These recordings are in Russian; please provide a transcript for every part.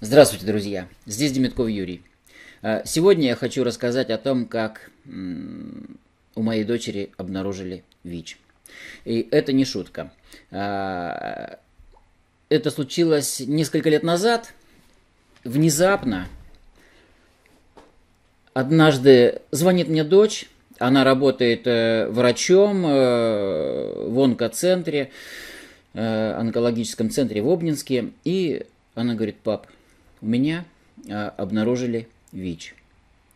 Здравствуйте, друзья! Здесь Демитков Юрий. А, сегодня я хочу рассказать о том, как у моей дочери обнаружили ВИЧ. И это не шутка. А, это случилось несколько лет назад. Внезапно однажды звонит мне дочь она работает э, врачом э, в онкоцентре, э, онкологическом центре в Обнинске. И она говорит, пап, у меня а, обнаружили ВИЧ.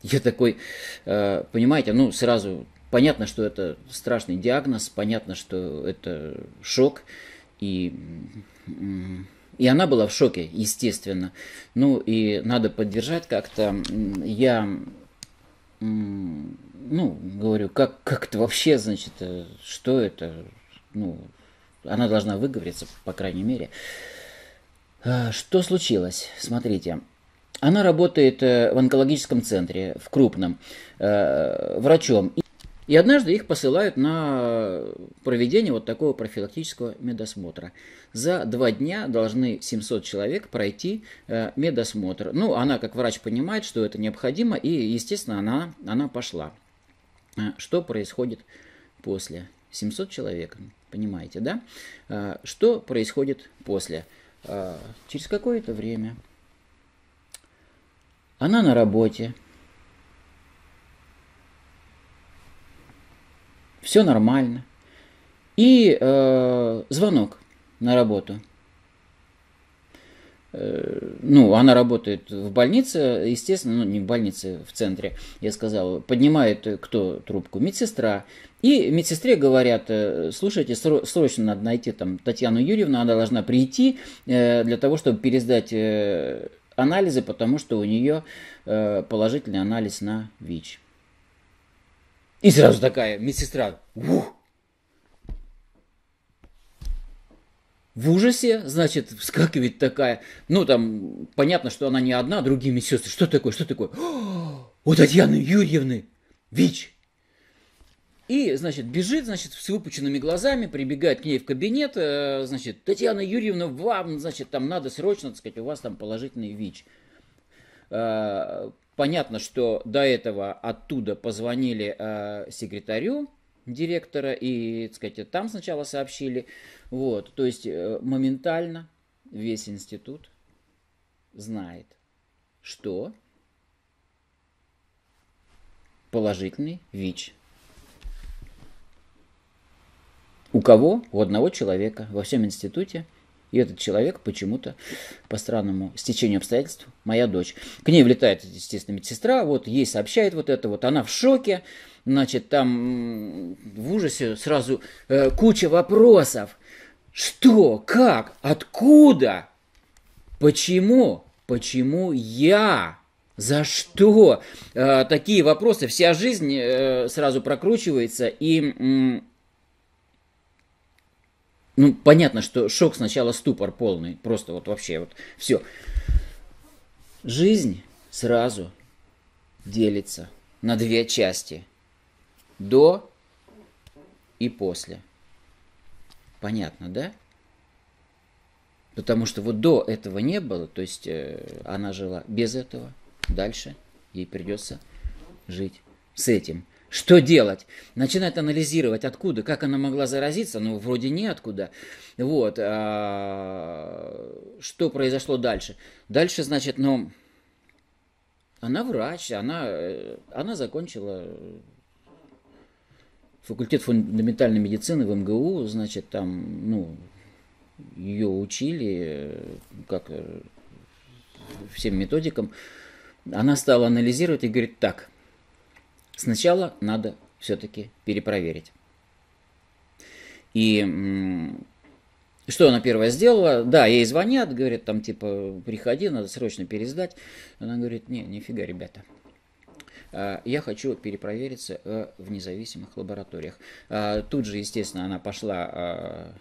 Я такой, понимаете, ну сразу понятно, что это страшный диагноз, понятно, что это шок. И, и она была в шоке, естественно. Ну и надо поддержать как-то. Я ну, говорю, как, как это вообще, значит, э, что это? Ну, она должна выговориться, по крайней мере. А, что случилось? Смотрите. Она работает э, в онкологическом центре, в крупном, э, врачом. И однажды их посылают на проведение вот такого профилактического медосмотра. За два дня должны 700 человек пройти э, медосмотр. Ну, она как врач понимает, что это необходимо, и, естественно, она, она пошла. Э, что происходит после? 700 человек, понимаете, да? Э, что происходит после? Через какое-то время она на работе, все нормально. И э, звонок на работу. Э, ну, она работает в больнице, естественно, ну, не в больнице, в центре, я сказал. Поднимает э, кто трубку? Медсестра. И медсестре говорят, э, слушайте, срочно надо найти там Татьяну Юрьевну, она должна прийти э, для того, чтобы пересдать э, анализы, потому что у нее э, положительный анализ на ВИЧ. И сразу такая медсестра. Ух! В ужасе, значит, вскакивает такая. Ну, там, понятно, что она не одна, другие медсестры. Что такое, что такое? О, у Татьяны Юрьевны ВИЧ. И, значит, бежит, значит, с выпученными глазами, прибегает к ней в кабинет, э, значит, Татьяна Юрьевна, вам, значит, там надо срочно, так сказать, у вас там положительный ВИЧ э, Понятно, что до этого оттуда позвонили э, секретарю директора и, так сказать, там сначала сообщили. Вот, то есть э, моментально весь институт знает, что положительный ВИЧ. У кого? У одного человека во всем институте – и этот человек почему-то, по странному стечению обстоятельств, моя дочь. К ней влетает, естественно, медсестра, вот ей сообщает вот это, вот она в шоке, значит, там в ужасе сразу э, куча вопросов. Что? Как? Откуда? Почему? Почему я? За что? Э, такие вопросы. Вся жизнь э, сразу прокручивается и... Э, ну, понятно, что шок сначала ступор полный, просто вот вообще вот все. Жизнь сразу делится на две части. До и после. Понятно, да? Потому что вот до этого не было, то есть э, она жила без этого. Дальше ей придется жить с этим. Что делать? Начинает анализировать, откуда, как она могла заразиться, ну, вроде неоткуда. Вот, а, что произошло дальше? Дальше, значит, ну, она врач, она, э, она закончила факультет фундаментальной медицины в МГУ, значит, там, ну, ее учили, э, как э, всем методикам, она стала анализировать и говорит так – Сначала надо все-таки перепроверить. И что она первая сделала? Да, ей звонят, говорят, там, типа, приходи, надо срочно пересдать. Она говорит, не, нифига, ребята, а, я хочу перепровериться э, в независимых лабораториях. А, тут же, естественно, она пошла а,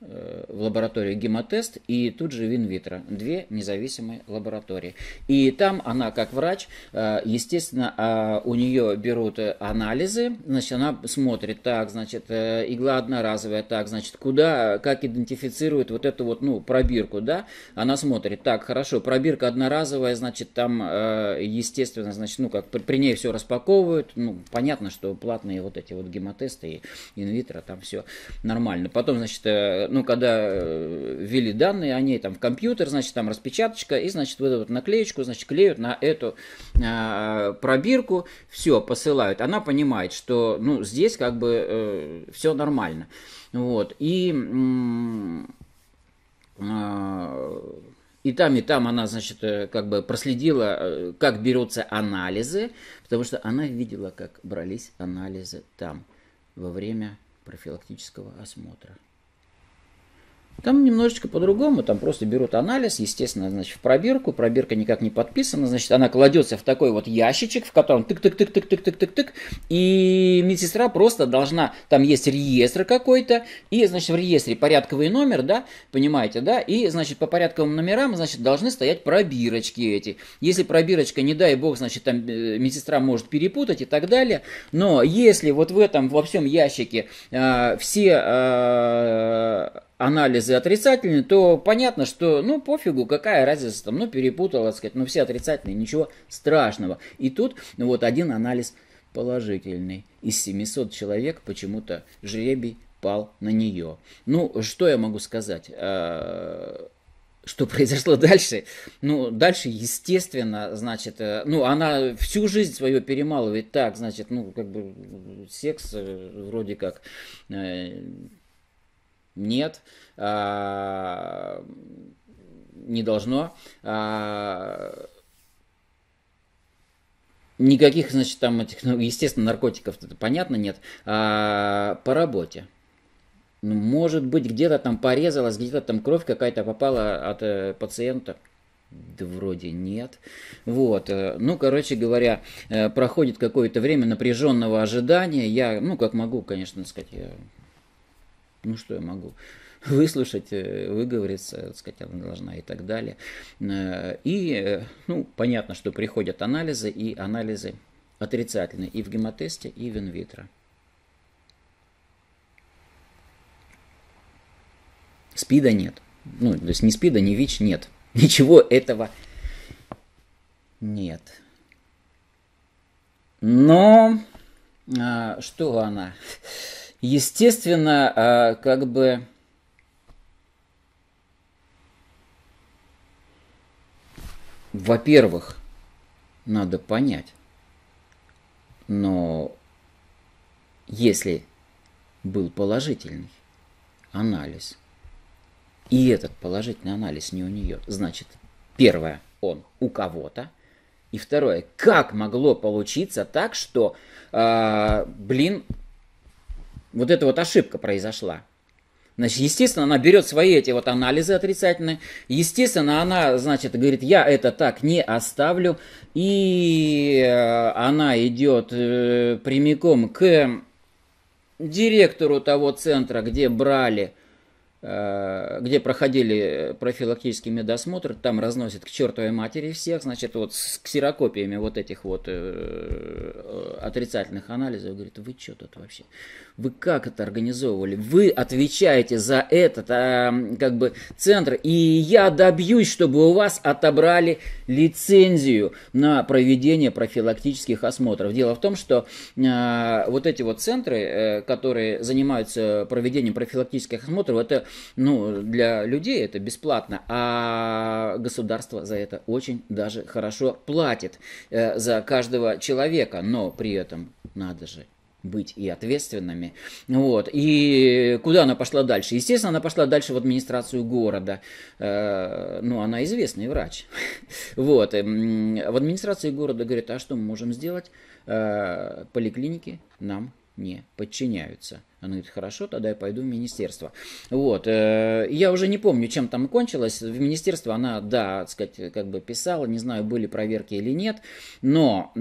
Э, в лаборатории гемотест и тут же Винвитро. Две независимые лаборатории. И там она, как врач, э, естественно, а, у нее берут э, анализы, значит, она смотрит, так, значит, игла одноразовая, так, значит, куда, как идентифицирует вот эту вот, ну, пробирку, да, она смотрит, так, хорошо, пробирка одноразовая, значит, там, естественно, значит, ну, как при ней все распаковывают, ну, понятно, что платные вот эти вот гемотесты и инвитро, там все нормально. Потом, значит, ну, когда э, ввели данные, о ней там в компьютер, значит, там распечаточка, и, значит, вот эту вот наклеечку, значит, клеют на эту э, пробирку, все, посылают. Она понимает, что, ну, здесь как бы э, все нормально. Вот, и... Э, и там, и там она, значит, э, как бы проследила, как берутся анализы, потому что она видела, как брались анализы там во время профилактического осмотра. Там немножечко по-другому, там просто берут анализ, естественно, значит, в пробирку, пробирка никак не подписана, значит, она кладется в такой вот ящичек, в котором тык-тык-тык-тык-тык-тык-тык, и медсестра просто должна, там есть реестр какой-то, и, значит, в реестре порядковый номер, да, понимаете, да, и, значит, по порядковым номерам, значит, должны стоять пробирочки эти. Если пробирочка, не дай бог, значит, там медсестра может перепутать и так далее, но если вот в этом во всем ящике э, все э, анализы отрицательные, то понятно, что ну пофигу, какая разница там, ну перепутал, сказать, ну все отрицательные, ничего страшного. И тут ну, вот один анализ положительный. Из 700 человек почему-то жребий пал на нее. Ну, что я могу сказать? А, что произошло дальше? Ну, дальше, естественно, значит, э, ну, она всю жизнь свою перемалывает так, значит, ну, как бы секс э, вроде как э, нет, а, не должно. А, никаких, значит, там этих, ну, естественно, наркотиков, это понятно, нет. А, по работе. Ну, может быть, где-то там порезалась, где-то там кровь какая-то попала от э, пациента. Да вроде нет. Вот. Э, ну, короче говоря, э, проходит какое-то время напряженного ожидания. Я, ну, как могу, конечно, сказать, я ну что я могу? выслушать, э, выговориться, сказать, она должна и так далее. Э, и, э, ну, понятно, что приходят анализы, и анализы отрицательные и в гемотесте, и в инвитро. СПИДа нет. Ну, то есть ни СПИДа, ни ВИЧ нет. Ничего этого нет. Но а, что она? Естественно, а, как бы Во-первых, надо понять, но если был положительный анализ, и этот положительный анализ не у нее, значит, первое, он у кого-то, и второе, как могло получиться так, что, э, блин, вот эта вот ошибка произошла. Значит, естественно, она берет свои эти вот анализы отрицательные. Естественно, она, значит, говорит, я это так не оставлю. И э, она идет э, прямиком к директору того центра, где брали, э, где проходили профилактический медосмотр, там разносят к чертовой матери всех, значит, вот с ксерокопиями вот этих вот отрицательных анализов. Говорит, вы что тут вообще? Вы как это организовывали? Вы отвечаете за этот а, как бы центр, и я добьюсь, чтобы у вас отобрали лицензию на проведение профилактических осмотров. Дело в том, что а, вот эти вот центры, э, которые занимаются проведением профилактических осмотров, это ну для людей это бесплатно, а государство за это очень даже хорошо платит э, за каждого человека, но при этом надо же быть и ответственными. Вот. И куда она пошла дальше? Естественно, она пошла дальше в администрацию города. Э, ну, она известный врач. Вот. Эм, в администрации города говорит, а что мы можем сделать? Э, поликлиники нам не подчиняются. Она говорит, хорошо, тогда я пойду в министерство. Вот, э, я уже не помню, чем там кончилось. В министерство она, да, так сказать, как бы писала, не знаю, были проверки или нет, но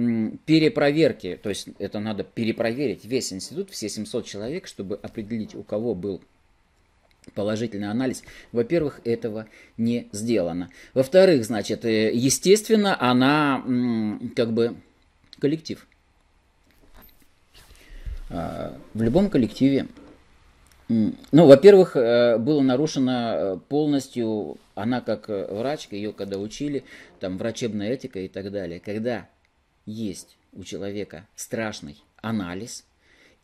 перепроверки, то есть это надо перепроверить весь институт, все 700 человек, чтобы определить, у кого был положительный анализ. Во-первых, этого не сделано. Во-вторых, значит, э, естественно, она как бы коллектив – а, в любом коллективе, ну, во-первых, э, было нарушено э, полностью, она как э, врачка, ее когда учили, там врачебная этика и так далее. Когда есть у человека страшный анализ,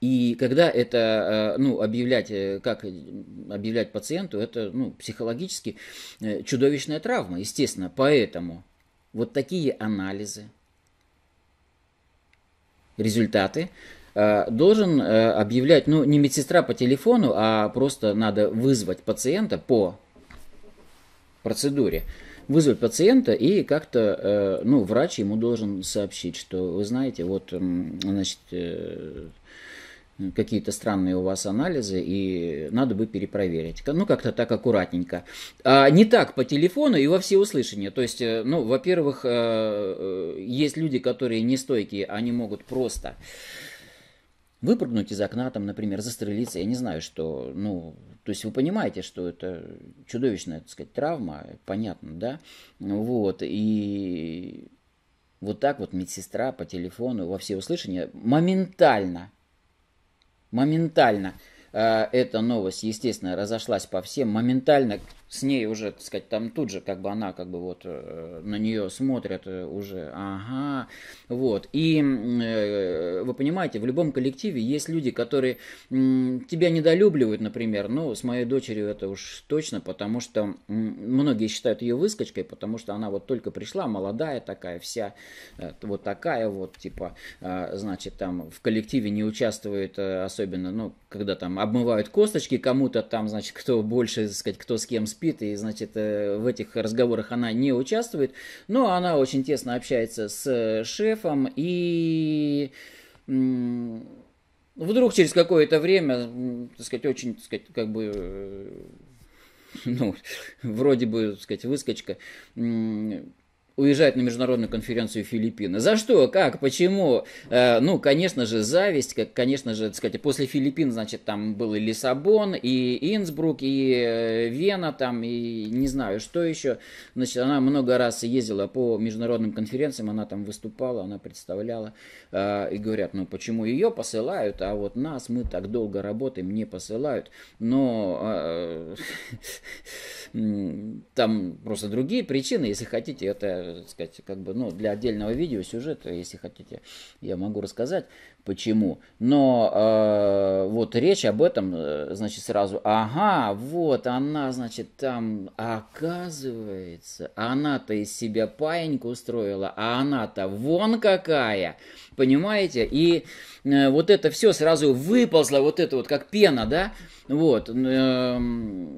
и когда это, ну, объявлять, как объявлять пациенту, это, ну, психологически чудовищная травма, естественно. Поэтому вот такие анализы, результаты Э, должен э, объявлять, ну, не медсестра по телефону, а просто надо вызвать пациента по процедуре. Вызвать пациента и как-то, э, ну, врач ему должен сообщить, что, вы знаете, вот, значит, какие-то странные у вас анализы, и надо бы перепроверить. Ну, как-то так аккуратненько. А не так по телефону и во всеуслышание. То есть, ну, во-первых, есть люди, которые нестойкие, они могут просто выпрыгнуть из окна, там, например, застрелиться, я не знаю, что, ну, то есть вы понимаете, что это чудовищная, так сказать, травма, понятно, да, вот, и вот так вот медсестра по телефону во все услышания моментально, моментально э, эта новость, естественно, разошлась по всем, моментально с ней уже, так сказать, там тут же, как бы она, как бы вот э, на нее смотрят э, уже, ага, вот. И э, вы понимаете, в любом коллективе есть люди, которые тебя недолюбливают, например, ну, с моей дочерью это уж точно, потому что многие считают ее выскочкой, потому что она вот только пришла, молодая такая вся, вот такая вот, типа, значит, там в коллективе не участвует особенно, ну, когда там обмывают косточки кому-то там, значит, кто больше, так сказать, кто с кем спит, спит, и, значит, э, в этих разговорах она не участвует, но она очень тесно общается с э, шефом, и вдруг через какое-то время, так сказать, очень, так сказать, как бы э, ну, вроде бы, так сказать, выскочка, уезжает на международную конференцию в Филиппины. За что? Как? Почему? Э, ну, конечно же, зависть, как, конечно же, так сказать, после Филиппин, значит, там был и Лиссабон, и Инсбрук, и э, Вена, там, и не знаю, что еще. Значит, она много раз ездила по международным конференциям, она там выступала, она представляла, э, и говорят, ну, почему ее посылают, а вот нас, мы так долго работаем, не посылают. Но э, там просто другие причины, если хотите, это это, так сказать, как бы, ну, для отдельного видео сюжета, если хотите, я могу рассказать, почему. Но э, вот речь об этом, э, значит, сразу, ага, вот она, значит, там, оказывается, она-то из себя паиньку устроила, а она-то вон какая, понимаете? И э, вот это все сразу выползло, вот это вот, как пена, да? Вот. Э,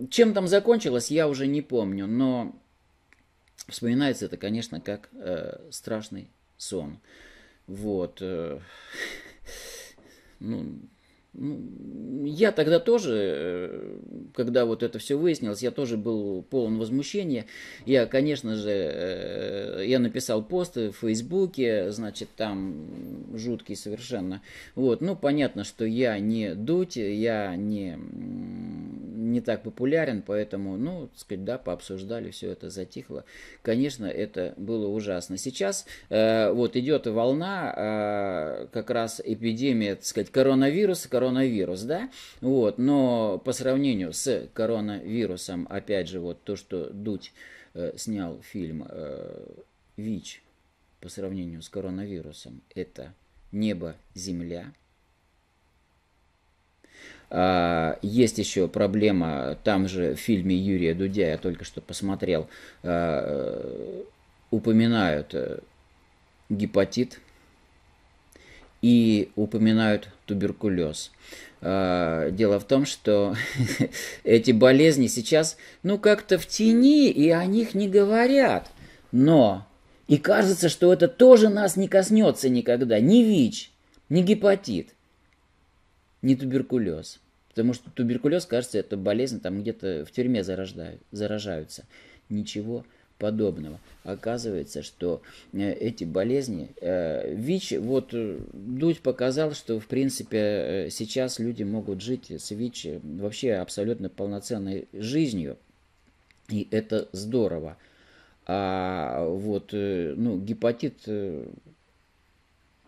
чем там закончилось, я уже не помню, но Вспоминается это, конечно, как э, страшный сон. Вот. Э, ну, ну я тогда тоже, э, когда вот это все выяснилось, я тоже был полон возмущения. Я, конечно же, э, я написал посты в Фейсбуке, значит, там жуткий совершенно. Вот, ну, понятно, что я не дуть, я не не так популярен, поэтому, ну, так сказать, да, пообсуждали, все это затихло. Конечно, это было ужасно. Сейчас э, вот идет волна, э, как раз эпидемия, так сказать, коронавирус, коронавирус, да, вот, но по сравнению с коронавирусом, опять же, вот то, что Дудь э, снял фильм э, ВИЧ по сравнению с коронавирусом, это небо, земля – а, есть еще проблема, там же в фильме Юрия Дудя, я только что посмотрел, а, упоминают э, гепатит и упоминают туберкулез. А, дело в том, что эти болезни сейчас, ну, как-то в тени, и о них не говорят. Но и кажется, что это тоже нас не коснется никогда. Ни ВИЧ, ни гепатит не туберкулез. Потому что туберкулез, кажется, это болезнь, там где-то в тюрьме зарождают, заражаются. Ничего подобного. Оказывается, что э, эти болезни... Э, ВИЧ, вот э, Дудь показал, что, в принципе, сейчас люди могут жить с ВИЧ вообще абсолютно полноценной жизнью. И это здорово. А вот ну, гепатит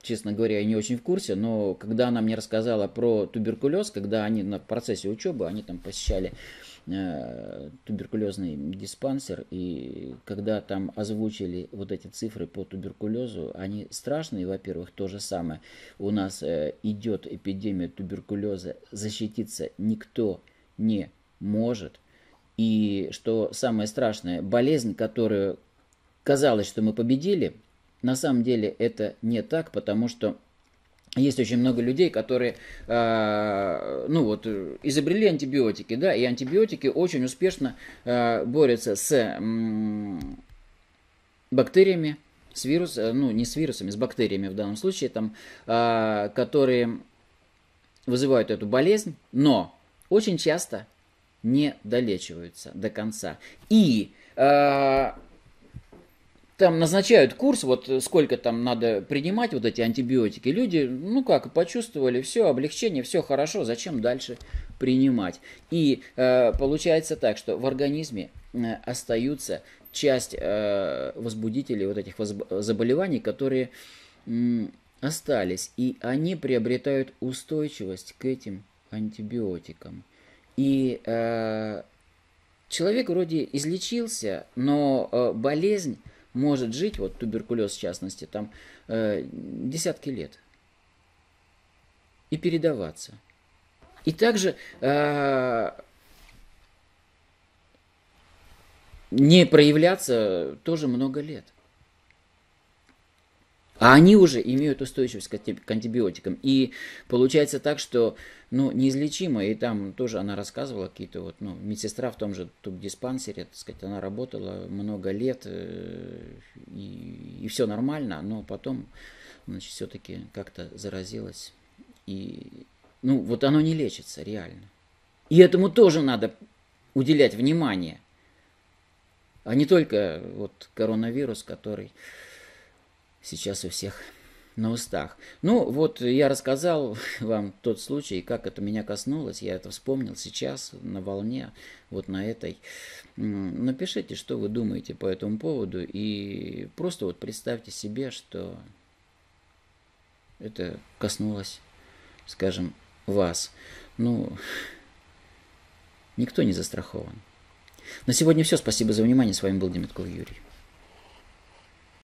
честно говоря, я не очень в курсе, но когда она мне рассказала про туберкулез, когда они на процессе учебы, они там посещали э, туберкулезный диспансер, и когда там озвучили вот эти цифры по туберкулезу, они страшные, во-первых, то же самое. У нас э, идет эпидемия туберкулеза, защититься никто не может. И что самое страшное, болезнь, которую казалось, что мы победили – на самом деле это не так, потому что есть очень много людей, которые, э, ну вот, изобрели антибиотики, да, и антибиотики очень успешно э, борются с э, бактериями, с вирусом, а, ну не с вирусами, с бактериями в данном случае, там, э, которые вызывают эту болезнь, но очень часто не долечиваются до конца. И э, там назначают курс, вот сколько там надо принимать вот эти антибиотики. Люди, ну как, почувствовали, все, облегчение, все хорошо, зачем дальше принимать? И э, получается так, что в организме э, остаются часть э, возбудителей вот этих заболеваний, которые э, остались, и они приобретают устойчивость к этим антибиотикам. И э, человек вроде излечился, но э, болезнь может жить, вот туберкулез в частности, там э, десятки лет и передаваться. И также э, не проявляться тоже много лет. А они уже имеют устойчивость к антибиотикам. И получается так, что ну, неизлечимо. И там тоже она рассказывала какие-то вот, ну, медсестра в том же тубдиспансере, так сказать, она работала много лет, э, и, и все нормально, но потом, значит, все-таки как-то заразилась. И, ну, вот оно не лечится реально. И этому тоже надо уделять внимание, а не только вот коронавирус, который сейчас у всех на устах. Ну, вот я рассказал вам тот случай, как это меня коснулось. Я это вспомнил сейчас на волне, вот на этой. Напишите, что вы думаете по этому поводу. И просто вот представьте себе, что это коснулось, скажем, вас. Ну, никто не застрахован. На сегодня все. Спасибо за внимание. С вами был Демитков Юрий.